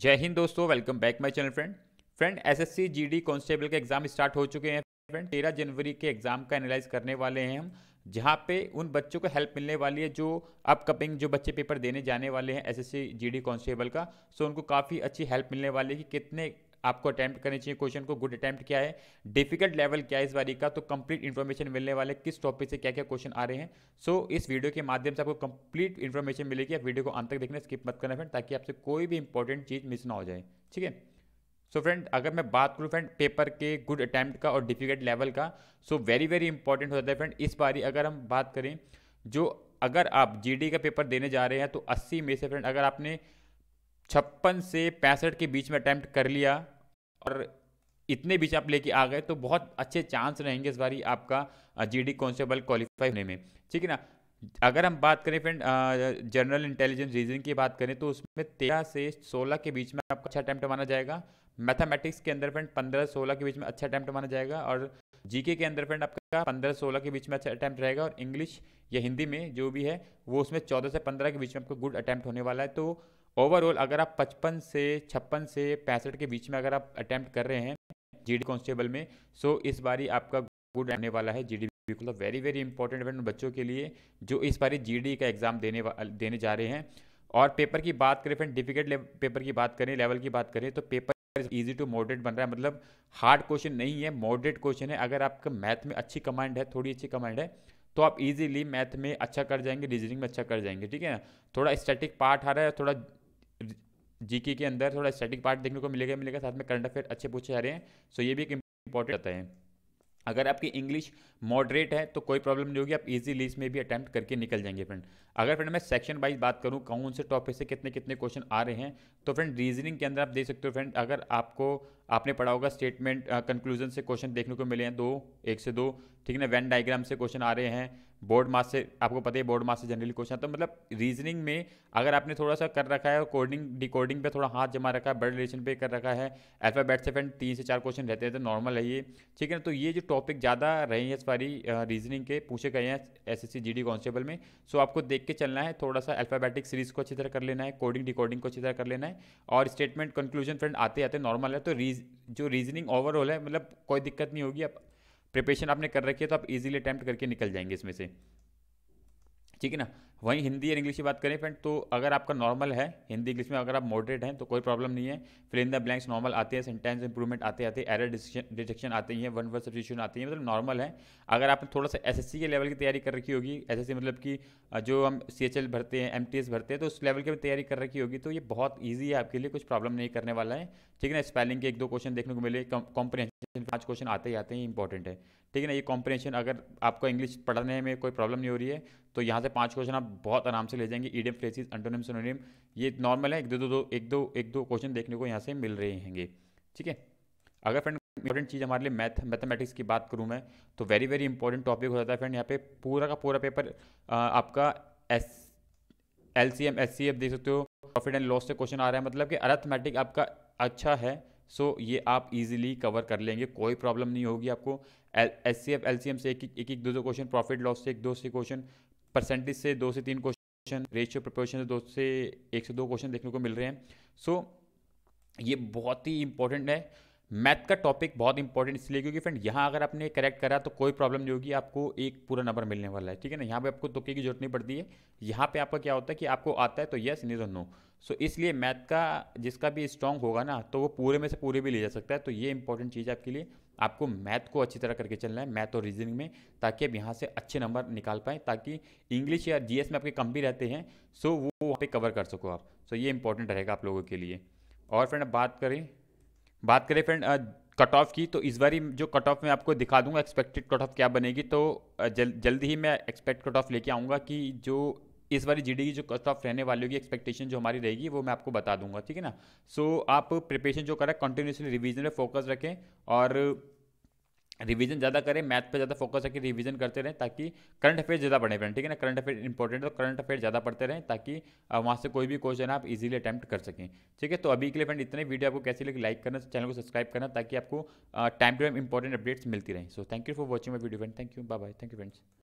जय हिंद दोस्तों welcome back my channel friend friend SSC GD constable के एग्जाम स्टार्ट हो चुके हैं फ्रेंड तेरह जनवरी के एग्जाम का एनालाइज करने वाले हैं हम जहाँ पे उन बच्चों को हेल्प मिलने वाली है जो अपकमिंग जो बच्चे पेपर देने जाने वाले हैं एसएससी जीडी कांस्टेबल का सो उनको काफ़ी अच्छी हेल्प मिलने वाली है कि कितने आपको अटैम्प्ट करने चाहिए क्वेश्चन को गुड अटैम्प्ट क्या है डिफिकल्ट लेवल क्या है इस बारी का तो कंप्लीट इन्फॉर्मेशन मिलने वाले किस टॉपिक से क्या क्या क्वेश्चन आ रहे हैं सो so, इस वीडियो के माध्यम से आपको कंप्लीट इन्फॉर्मेशन मिलेगी आप वीडियो को अंत तक देखना स्किप मत करना फ्रेंड ताकि आपसे कोई भी इंपॉर्टेंट चीज़ मिस ना हो जाए ठीक है सो फ्रेंड अगर मैं बात करूँ फ्रेंड पेपर के गुड अटैम्प्ट का और डिफिकल्ट लेवल का सो वेरी वेरी इंपॉर्टेंट हो जाता है फ्रेंड इस बारी अगर हम बात करें जो अगर आप जी का पेपर देने जा रहे हैं तो 80 में से फ्रेंड अगर आपने छप्पन से पैंसठ के बीच में अटैम्प्ट कर लिया और इतने बीच आप लेके आ गए तो बहुत अच्छे चांस रहेंगे इस बारी आपका जी डी कॉन्स्टेबल क्वालिफाई होने में ठीक है ना अगर हम बात करें फ्रेंड जनरल इंटेलिजेंस रीजनिंग की बात करें तो उसमें तेरह से सोलह के बीच में आपका अच्छा अटैम्प्ट माना जाएगा मैथमेटिक्स के अंदर फ्रेंड पंद्रह सोलह के बीच में अच्छा अटैम्प्ट माना जाएगा और जीके के अंदर फ्रेंड आपका पंद्रह सोलह के बीच में अच्छा अटैम्प्ट रहेगा और इंग्लिश या हिंदी में जो भी है वो उसमें चौदह से पंद्रह के बीच में आपको गुड अटैम्प्ट होने वाला है तो ओवरऑल अगर आप पचपन से छप्पन से पैंसठ के बीच में अगर आप अटैम्प्ट कर रहे हैं जी कांस्टेबल में सो इस बारी आपका गुड रहने वाला है जी बिल्कुल वेरी वेरी इंपॉर्टेंट इवेंट बच्चों के लिए जो इस बारी जी का एग्ज़ाम देने देने जा रहे हैं और पेपर की बात करें फ्रेंड डिफिकल्ट पेपर की बात करें लेवल की बात करें तो पेपर इजी टू मॉडरेट बन रहा है मतलब हार्ड क्वेश्चन नहीं है मॉडरेट क्वेश्चन है अगर आपका मैथ में अच्छी कमांड है थोड़ी अच्छी कमांड है तो आप इजीली मैथ में अच्छा कर जाएंगे रीजनिंग में अच्छा कर जाएंगे ठीक है ना थोड़ा स्टैटिक पार्ट आ रहा है थोड़ा जीके के अंदर थोड़ा स्टैटिक पार्ट देखने को मिलेगा मिलेगा साथ में करंट अफेयर अच्छे पूछे जा रहे हैं सो ये भी एक इंपॉर्टेंट आता है अगर आपकी इंग्लिश मॉडरेट है तो कोई प्रॉब्लम नहीं होगी आप इजीली इसमें भी अटैम्प्ट करके निकल जाएंगे फ्रेंड अगर फ्रेंड मैं सेक्शन वाइज बात करूँ कौन से टॉपिक से कितने कितने क्वेश्चन आ रहे हैं तो फ्रेंड रीजनिंग के अंदर आप देख सकते हो फ्रेंड अगर आपको आपने पढ़ा होगा स्टेटमेंट कंक्लूजन से क्वेश्चन देखने को मिले हैं दो एक से दो ठीक है ना वैन डायग्राम से क्वेश्चन आ रहे हैं बोर्ड मास से आपको पता है बोर्ड मार्स से जनरली क्वेश्चन तो मतलब रीजनिंग में अगर आपने थोड़ा सा कर रखा है और कोडिंग डिकोडिंग पे थोड़ा हाथ जमा रखा है बर्ड रिलेशन पे कर रखा है अल्फ़ाबेट से फ्रेंड तीन से चार क्वेश्चन रहते हैं तो नॉर्मल है ये ठीक है ना तो ये जो टॉपिक ज़्यादा रहे हैं इस बारी रीजनिंग के पूछे गए हैं S S C G D constable में सो आपको देख के चलना है थोड़ा सा अल्फ़ाबेटिक सीरीज़ को अच्छी तरह कर लेना है कोडिंग डिकोडिंग को अच्छी तरह कर लेना है और स्टेटमेंट कंक्लूजन फ्रेंड आते आते नॉर्मल है तो रीज जो रीजनिंग ओवरऑल है मतलब कोई दिक्कत नहीं होगी आप प्रिपरेशन आपने कर रखी है तो आप इजीली अटैम्प्ट करके निकल जाएंगे इसमें से ठीक है ना वहीं हिंदी और इंग्लिश की बात करें फ्रेंड तो अगर आपका नॉर्मल है हिंदी इंग्लिश में अगर आप मॉडरेट हैं तो कोई प्रॉब्लम नहीं है फिर इन द ब्लैंक्स नॉर्मल आते हैं सेंटेंस इंप्रूवमेंट आते आते हैं एरर डिटेक्शन आते हैं वन वर्ड सब्सिट्यूशन आती है मतलब नॉर्मल है अगर आपने थोड़ा सा एस के लेवल की तैयारी कर रखी होगी एस मतलब कि जो हम सी भरते हैं एम भरते हैं तो उस लेवल की भी तैयारी कर रखी होगी तो ये बहुत ईजी है आपके लिए कुछ प्रॉब्लम नहीं करने वाला है ठीक है ना स्पेलिंग के एक दो क्वेश्चन देखने को मिले कॉम्प्रेंशन पाँच क्वेश्चन आते ही आते हैं इंपॉर्टेंट है ठीक है ना ये कॉम्प्रेंशन अगर आपको इंग्लिश पढ़ने में कोई प्रॉब्लम नहीं हो रही है तो यहाँ से पाँच क्वेश्चन आप बहुत आराम से ले जाएंगे ईडियम फ्रेसिस अंटोनियम सोनोनियम ये नॉर्मल है एक दो दो दो एक दो एक दो क्वेश्चन देखने को यहाँ से मिल रहे हैंगे ठीक है अगर फ्रेंड इंपॉर्टेंट चीज़ हमारे लिए मैथ मैथमेटिक्स की बात करूँ मैं तो वेरी वेरी इंपॉर्टेंट टॉपिक हो जाता है फ्रेंड यहाँ पे पूरा का पूरा पेपर आपका S L C M S C F देख सकते हो प्रॉफिट एंड लॉस से क्वेश्चन आ रहा है मतलब कि अरथमेटिक आपका अच्छा है सो so, ये आप इजीली कवर कर लेंगे कोई प्रॉब्लम नहीं होगी आपको S C F L C M से एक एक, एक दो दो क्वेश्चन प्रॉफिट लॉस से एक दो से क्वेश्चन परसेंटेज से दो से तीन क्वेश्चन रेशियो प्रपोर्शन से दो से एक से दो क्वेश्चन देखने को मिल रहे हैं सो so, ये बहुत ही इंपॉर्टेंट है मैथ का टॉपिक बहुत इंपॉर्टेंट इसलिए क्योंकि फ्रेंड यहाँ अगर आपने करेक्ट करा तो कोई प्रॉब्लम नहीं होगी आपको एक पूरा नंबर मिलने वाला है ठीक है ना यहाँ पे आपको तुक्के की जरूरत नहीं पड़ती है यहाँ पे आपका क्या होता है कि आपको आता है तो येस नहीं तो नो सो इसलिए मैथ का जिसका भी स्ट्रॉन्ग होगा ना तो वो पूरे में से पूरे भी ले जा सकता है तो ये इंपॉर्टेंट चीज़ है आपके लिए आपको मैथ को अच्छी तरह करके चलना है मैथ और रीजनिंग में ताकि आप यहाँ से अच्छे नंबर निकाल पाएँ ताकि इंग्लिश या जी में आपके कम भी रहते हैं सो वो वहाँ पर कवर कर सको आप सो ये इंपॉर्टेंट रहेगा आप लोगों के लिए और फ्रेंड अब बात करें बात करें फ्रेंड कट ऑफ की तो इस बारी जो कट ऑफ मैं आपको दिखा दूंगा एक्सपेक्टेड कट ऑफ क्या बनेगी तो जल, जल्दी ही मैं एक्सपेक्ट कट ऑफ लेके आऊँगा कि जो इस बारी जी की जो कट ऑफ रहने वाली होगी एक्सपेक्टेशन जो हमारी रहेगी वो मैं आपको बता दूंगा ठीक है ना सो so, आप प्रिपरेशन जो करें कंटिन्यूसली रिविजन में फोकस रखें और रिवीजन ज़्यादा करें मैथ पे ज़्यादा फोकस है कि रिवीजन करते रहें ताकि करंट अफेयर ज़्यादा पढ़े पड़े ठीक है ना करंट अफेयर इंपॉर्टेंट है तो करंट अफेयर ज़्यादा पढ़ते रहें ताकि वहाँ से कोई भी क्वेश्चन आप इजीली अटैम्प्ट कर सकें ठीक है तो अभी के लिए फ्रेंड इतने वीडियो आपको कैसे लगे लाइक करना चैनल को सब्सक्राइब करना ताकि आपको time to time important updates मिलती रहें so thank you for watching my video friend thank you bye bye thank you friends